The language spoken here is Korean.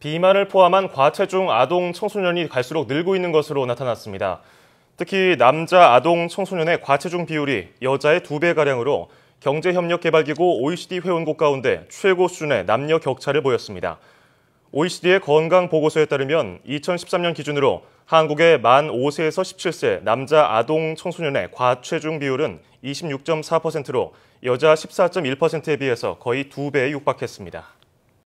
비만을 포함한 과체중 아동 청소년이 갈수록 늘고 있는 것으로 나타났습니다. 특히 남자 아동 청소년의 과체중 비율이 여자의 두 배가량으로 경제협력개발기구 OECD 회원국 가운데 최고 수준의 남녀 격차를 보였습니다. OECD의 건강보고서에 따르면 2013년 기준으로 한국의 만 5세에서 17세 남자 아동 청소년의 과체중 비율은 26.4%로 여자 14.1%에 비해서 거의 2배에 육박했습니다.